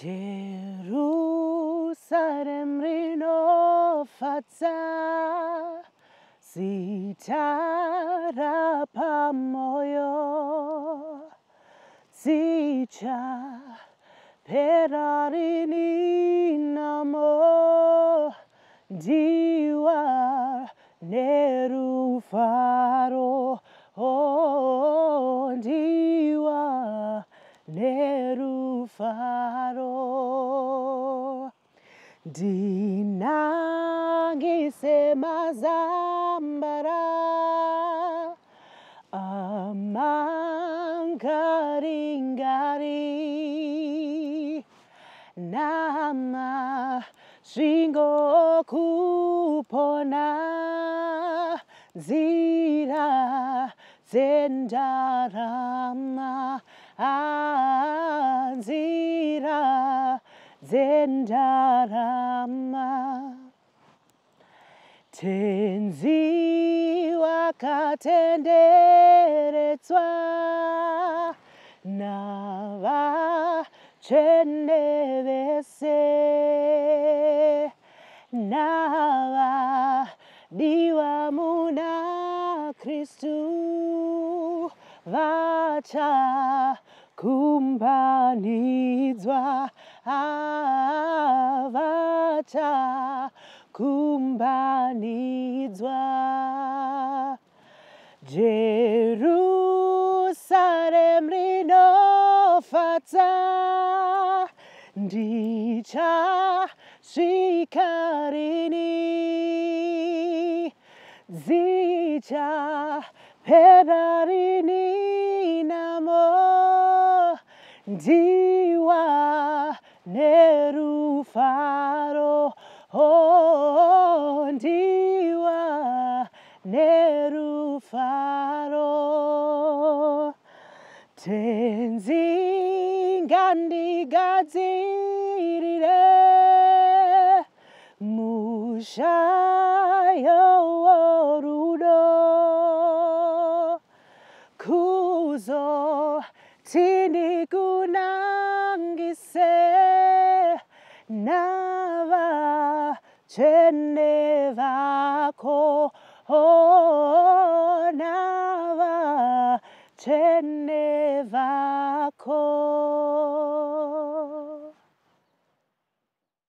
Jerusalem rinofatsa sitara pamoyo sicha perarini namo diwa neru faro oh diwa neru faro Dinangise mazambara amangaringari nama shingo kupona zira zendarama zendarama tenzi wakatenderedzwa navatsvene vese navadiwa muna kristu zwa ah atakumbanizwa jerusalem rinofata ndichashikarini pedarini namo diwa nerufa. nerufaro tenzi ngandigadzirire mushayo worudo kuzo tindikunangise nava tsvene vako Oh, nava teneva